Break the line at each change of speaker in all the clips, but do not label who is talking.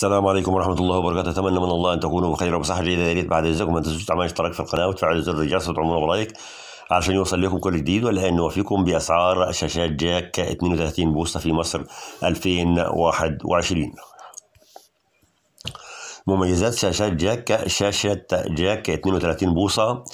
السلام عليكم ورحمة الله وبركاته أتمنى من الله أن تكونوا بخير وبصحة جيدة يا ريت بعد إذنكم أن تنسوا تعملوا اشتراك في القناة وتفعلوا زر الجرس وتعملوا لايك عشان يوصل لكم كل جديد والآن نوفيكم بأسعار شاشات جاك 32 بوصة في مصر 2021 مميزات شاشات جاك شاشة جاك 32 بوصة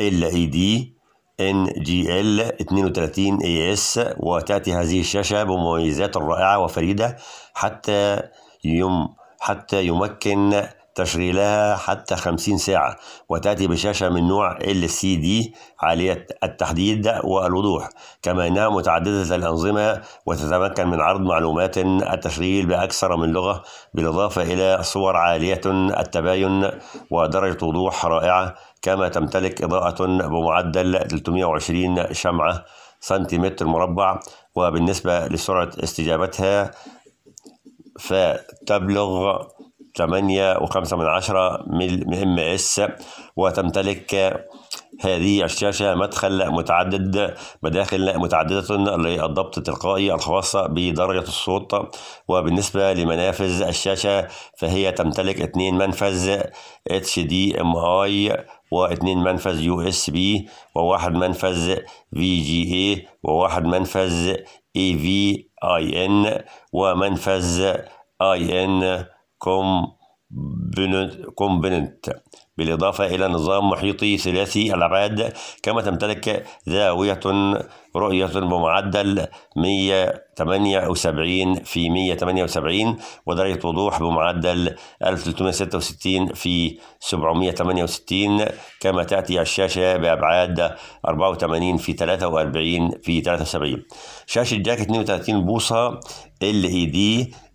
ال اي دي ان جي ال 32 اي اس وتأتي هذه الشاشة بمميزات رائعة وفريدة حتى يوم حتى يمكن تشغيلها حتى 50 ساعة وتأتي بشاشة من نوع LCD عالية التحديد والوضوح كما أنها متعددة الأنظمة وتتمكن من عرض معلومات التشغيل بأكثر من لغة بالإضافة إلى صور عالية التباين ودرجة وضوح رائعة كما تمتلك إضاءة بمعدل 320 شمعة سنتيمتر مربع وبالنسبة لسرعة استجابتها فتبلغ 8.5 من عشرة ام اس وتمتلك هذه الشاشة مدخل متعدد مداخل متعددة للضبط التلقائي الخاصة بدرجة الصوت وبالنسبة لمنافذ الشاشة فهي تمتلك اثنين منفذ اتش دي ام اي واثنين منفذ يو اس بي وواحد منفذ في جي اي وواحد منفذ اي e في اي ان ومنفذ اي ان كومبوننت بالإضافة إلى نظام محيطي ثلاثي الأبعاد كما تمتلك زاوية رؤية بمعدل 178 في 178 ودرجة وضوح بمعدل 1366 في 768 كما تأتي الشاشة بأبعاد 84 في 43 في 73 شاشة جاك 32 بوصة LED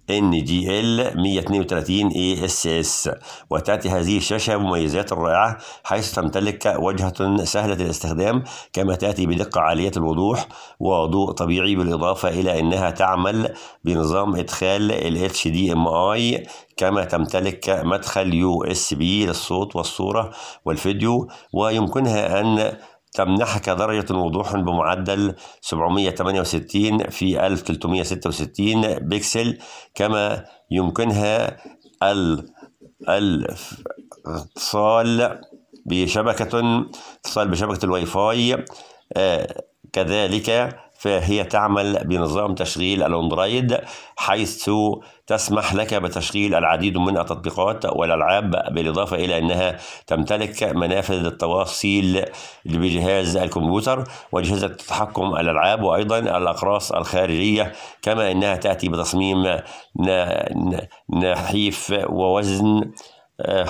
ان ال 132 اي اس اس وتاتي هذه الشاشه بمميزات رائعه حيث تمتلك وجهه سهله الاستخدام كما تاتي بدقه عاليه الوضوح وضوء طبيعي بالاضافه الى انها تعمل بنظام ادخال ال HDMI كما تمتلك مدخل يو اس بي للصوت والصوره والفيديو ويمكنها ان تمنحك درجة وضوح بمعدل 768 في 1366 بكسل كما يمكنها الاتصال بشبكة اتصال بشبكة الواي فاي آه، كذلك فهي تعمل بنظام تشغيل الاندرويد حيث تسمح لك بتشغيل العديد من التطبيقات والالعاب بالاضافه الى انها تمتلك منافذ التواصل بجهاز الكمبيوتر واجهزه تحكم الالعاب وايضا الاقراص الخارجيه كما انها تاتي بتصميم نحيف ووزن آه،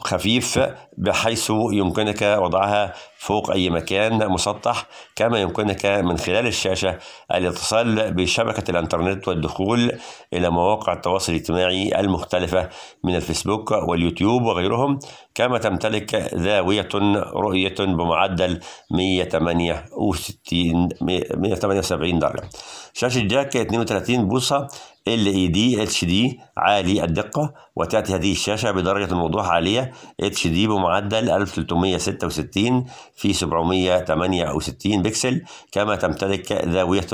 خفيف بحيث يمكنك وضعها فوق أي مكان مسطح كما يمكنك من خلال الشاشة الاتصال بشبكة الإنترنت والدخول إلى مواقع التواصل الاجتماعي المختلفة من الفيسبوك واليوتيوب وغيرهم كما تمتلك زاوية رؤية بمعدل 168 178 درجة شاشة جاك 32 بوصة LED HD عالي الدقة وتأتي هذه الشاشة بدرجة وضوح عالية HD بمعدل 1366 في 768 بكسل كما تمتلك زاوية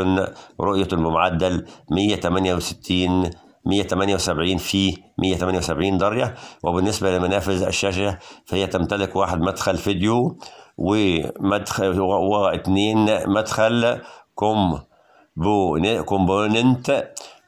رؤية بمعدل 168 178 في 178 درجة وبالنسبة لمنافذ الشاشة فهي تمتلك واحد مدخل فيديو ومدخل واثنين مدخل كوم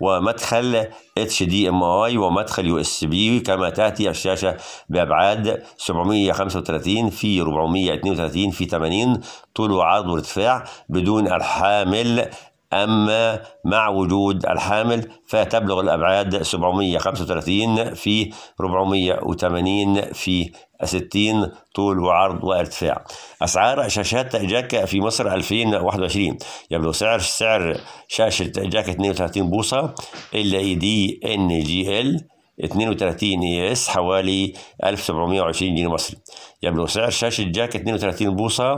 ومدخل HDMI ومدخل USB كما تأتي الشاشة بأبعاد 735 في 432 في 80 طول وعرض وارتفاع بدون الحامل أما مع وجود الحامل فتبلغ الأبعاد 735 في 480 في 60 طول وعرض وارتفاع أسعار شاشات جاكا في مصر 2021 يبلغ سعر سعر شاشة جاكا 32 بوصة ال اي دي ان جي ال 32 اي اس حوالي 1720 جنيه مصري يبلغ سعر شاشة جاكا 32 بوصة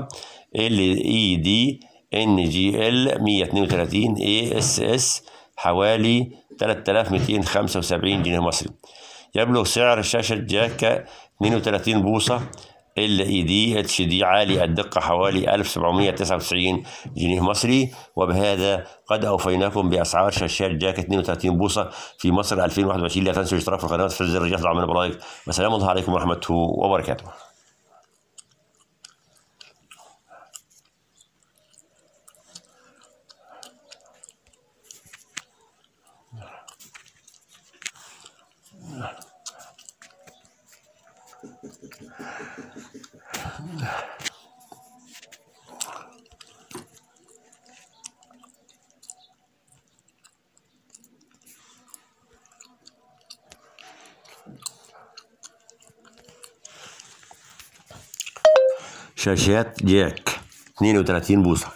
ال اي دي NGL 132 ASS حوالي 3275 جنيه مصري يبلغ سعر شاشة جاكا 32 بوصة LED HD عالي الدقة حوالي 1799 جنيه مصري وبهذا قد أوفيناكم بأسعار شاشات جاك 32 بوصة في مصر 2021 لا تنسوا الاشتراك في القناة وتفعيل زر الجرس لعمل برايك والسلام عليكم ورحمة الله وبركاته شاشات جاك 32 بوصه